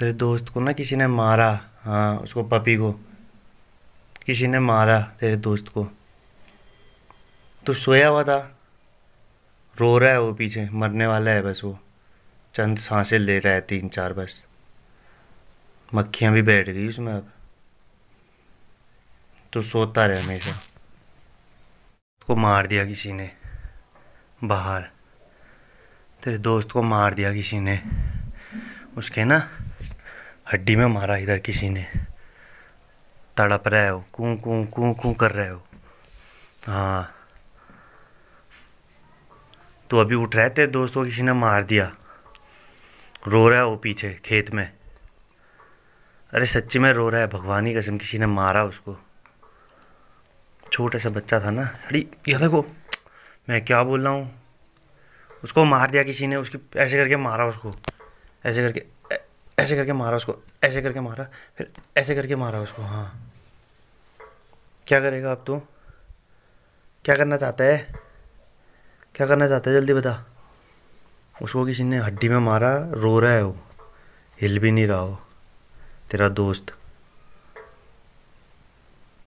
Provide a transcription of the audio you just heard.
तेरे दोस्त को ना किसी ने मारा हाँ उसको पपी को किसी ने मारा तेरे दोस्त को तो सोया हुआ था रो रहा है वो पीछे मरने वाला है बस वो चंद सांसें ले रहा है तीन चार बस मक्खियाँ भी बैठ गई उसमें अब तो सोता रहे हमेशा उसको मार दिया किसी ने बाहर तेरे दोस्त को मार दिया किसी ने उसके ना हड्डी में मारा इधर किसी ने तड़प रहे हो कू कू कू कू कर रहे हो हाँ तो अभी उठ रहे थे दोस्तों किसी ने मार दिया रो रहा है वो पीछे खेत में अरे सच्ची में रो रहा है भगवान ही कसम किसी ने मारा उसको छोटा सा बच्चा था ना अड़ी ये देखो मैं क्या बोल रहा हूँ उसको मार दिया किसी ने उसकी ऐसे करके मारा उसको ऐसे करके ऐसे करके मारा उसको ऐसे करके मारा फिर ऐसे करके मारा उसको हाँ क्या करेगा अब तू क्या करना चाहता है क्या करना चाहता है जल्दी बता उसको किसी ने हड्डी में मारा रो रहा है वो हिल भी नहीं रहा हो तेरा दोस्त